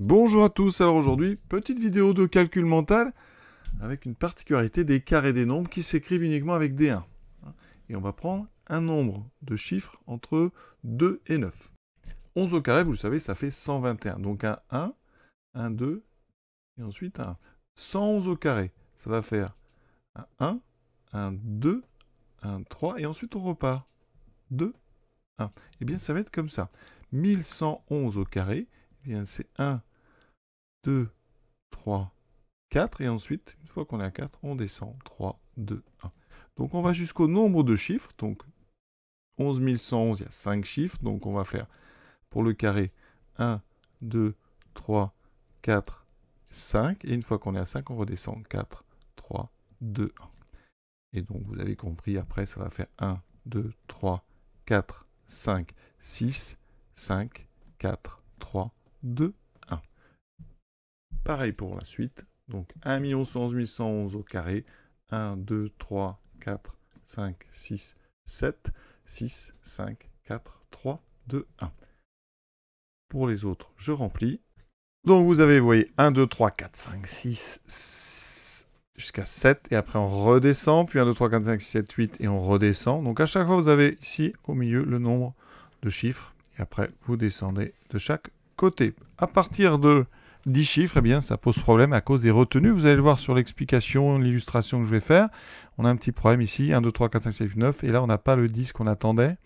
Bonjour à tous, alors aujourd'hui, petite vidéo de calcul mental avec une particularité des carrés des nombres qui s'écrivent uniquement avec des 1. Et on va prendre un nombre de chiffres entre 2 et 9. 11 au carré, vous le savez, ça fait 121. Donc un 1, un 2, et ensuite un 1. 111 au carré, ça va faire un 1, un 2, un 3, et ensuite on repart. 2, 1. Et bien ça va être comme ça. 1111 au carré, eh bien c'est 1, 2, 3, 4. Et ensuite, une fois qu'on est à 4, on descend. 3, 2, 1. Donc on va jusqu'au nombre de chiffres. Donc 1111 il y a 5 chiffres. Donc on va faire pour le carré 1, 2, 3, 4, 5. Et une fois qu'on est à 5, on redescend. 4, 3, 2, 1. Et donc vous avez compris, après ça va faire 1, 2, 3, 4, 5, 6, 5, 4, 3, 2, Pareil pour la suite. Donc 1 111 au carré. 1, 2, 3, 4, 5, 6, 7, 6, 5, 4, 3, 2, 1. Pour les autres, je remplis. Donc vous avez, vous voyez, 1, 2, 3, 4, 5, 6, 6 jusqu'à 7. Et après, on redescend. Puis 1, 2, 3, 4, 5, 6, 7, 8. Et on redescend. Donc à chaque fois, vous avez ici au milieu le nombre de chiffres. Et après, vous descendez de chaque côté. À partir de 10 chiffres, eh bien, ça pose problème à cause des retenues. Vous allez le voir sur l'explication, l'illustration que je vais faire. On a un petit problème ici, 1, 2, 3, 4, 5, 6, 7, 8, 9. Et là, on n'a pas le 10 qu'on attendait.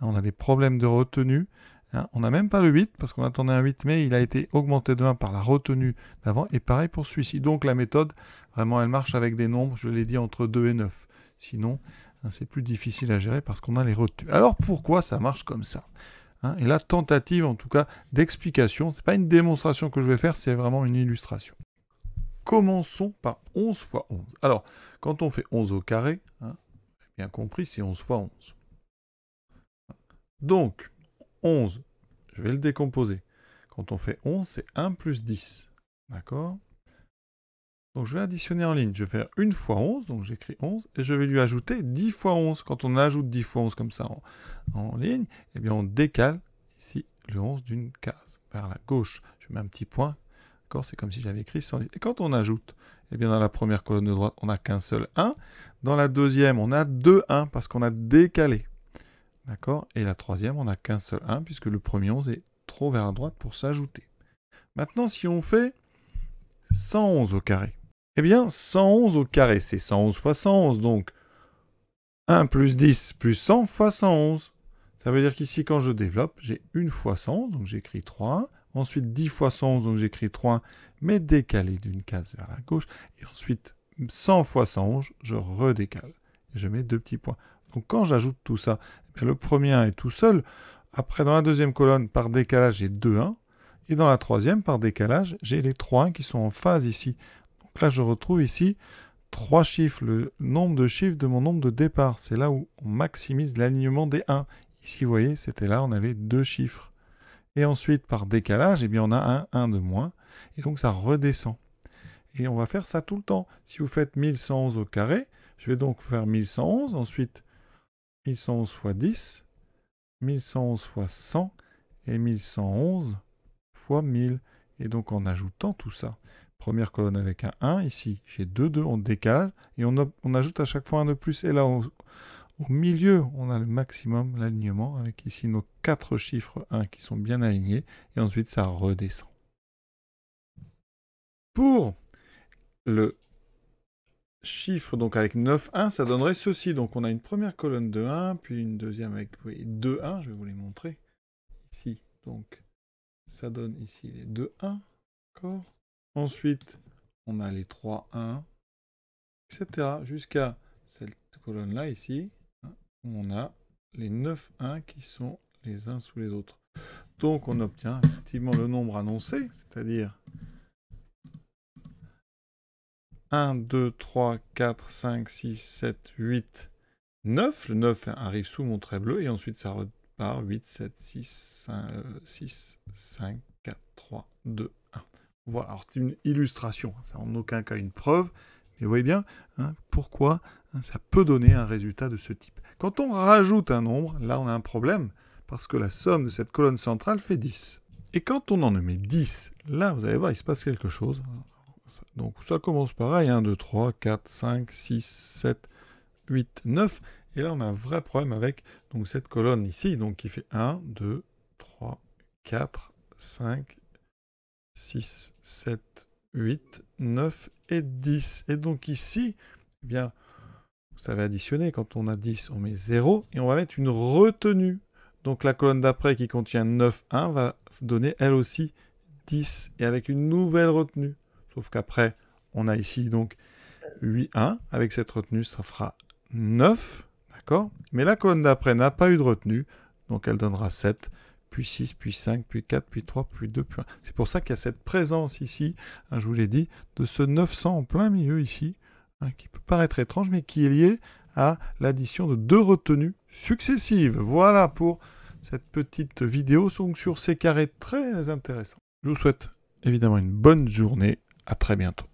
Hein, on a des problèmes de retenue. Hein, on n'a même pas le 8 parce qu'on attendait un 8, mais il a été augmenté de 1 par la retenue d'avant. Et pareil pour celui-ci. Donc la méthode, vraiment, elle marche avec des nombres, je l'ai dit, entre 2 et 9. Sinon, hein, c'est plus difficile à gérer parce qu'on a les retenues. Alors pourquoi ça marche comme ça Hein. et la tentative, en tout cas, d'explication. Ce n'est pas une démonstration que je vais faire, c'est vraiment une illustration. Commençons par 11 fois 11. Alors, quand on fait 11 au carré, hein, bien compris, c'est 11 fois 11. Donc, 11, je vais le décomposer. Quand on fait 11, c'est 1 plus 10. D'accord donc je vais additionner en ligne. Je vais faire une fois 11, donc j'écris 11, et je vais lui ajouter 10 fois 11. Quand on ajoute 10 fois 11 comme ça en, ligne, eh bien on décale ici le 11 d'une case vers la gauche. Je mets un petit point, d'accord C'est comme si j'avais écrit 110. Et quand on ajoute, eh bien dans la première colonne de droite, on n'a qu'un seul 1. Dans la deuxième, on a deux 1 parce qu'on a décalé. D'accord Et la troisième, on n'a qu'un seul 1 puisque le premier 11 est trop vers la droite pour s'ajouter. Maintenant, si on fait 111 au carré, eh bien, 111 au carré, c'est 111 fois 111, donc 1 plus 10 plus 100 fois 111. Ça veut dire qu'ici, quand je développe, j'ai 1 fois 111, donc j'écris 3. Ensuite, 10 fois 111, donc j'écris 3, mais décalé d'une case vers la gauche. Et ensuite, 100 fois 111, je redécale. Et je mets deux petits points. Donc quand j'ajoute tout ça, eh le premier est tout seul. Après, dans la deuxième colonne, par décalage, j'ai 2 1. Et dans la troisième, par décalage, j'ai les 3 1 qui sont en phase ici là, je retrouve ici trois chiffres, le nombre de chiffres de mon nombre de départ. C'est là où on maximise l'alignement des 1. Ici, vous voyez, c'était là, on avait deux chiffres. Et ensuite, par décalage, eh bien, on a un 1 de moins. Et donc, ça redescend. Et on va faire ça tout le temps. Si vous faites 1111 au carré, je vais donc faire 1111, ensuite 1111 fois 10, 1111 fois 100 et 1111 fois 1000. Et donc en ajoutant tout ça, première colonne avec un 1. Ici, j'ai 2, 2, on décale et on, ajoute à chaque fois un de plus. Et là, au milieu, on a le maximum, l'alignement, avec ici nos quatre chiffres 1 qui sont bien alignés. Et ensuite, ça redescend. Pour le chiffre, donc avec 9, 1, ça donnerait ceci. Donc on a une première colonne de 1, puis une deuxième avec 2, 1, je vais vous les montrer. Ici, donc ça donne ici les 2, 1, d'accord Ensuite, on a les 3, 1, etc. Jusqu'à cette colonne-là ici, où hein, on a les 9, 1 qui sont les uns sous les autres. Donc on obtient effectivement le nombre annoncé, c'est-à-dire 1, 2, 3, 4, 5, 6, 7, 8, 9. Le 9 arrive sous mon trait bleu et ensuite ça repart 8, 7, 6, 5, 6, 5 4, 3, 2, 1. Voilà, c'est une illustration, hein, c'est en aucun cas une preuve, mais vous voyez bien hein, pourquoi hein, ça peut donner un résultat de ce type. Quand on rajoute un nombre, là on a un problème, parce que la somme de cette colonne centrale fait 10. Et quand on en met 10, là vous allez voir, il se passe quelque chose. Donc ça commence pareil, 1, 2, 3, 4, 5, 6, 7, 8, 9. Et là on a un vrai problème avec donc, cette colonne ici, donc qui fait 1, 2, 3, 4, 5, 6, 7, 8, 9 et 10. Et donc ici, eh bien, vous savez additionner, quand on a 10, on met 0 et on va mettre une retenue. Donc la colonne d'après qui contient 9, 1 va donner elle aussi 10 et avec une nouvelle retenue. Sauf qu'après, on a ici donc 8, 1. Avec cette retenue, ça fera 9. D'accord Mais la colonne d'après n'a pas eu de retenue, donc elle donnera 7 puis 6, puis 5, puis 4, puis 3, puis 2, puis 1. C'est pour ça qu'il y a cette présence ici, hein, je vous l'ai dit, de ce 900 en plein milieu ici, hein, qui peut paraître étrange, mais qui est lié à l'addition de deux retenues successives. Voilà pour cette petite vidéo sur ces carrés très intéressants. Je vous souhaite évidemment une bonne journée. À très bientôt.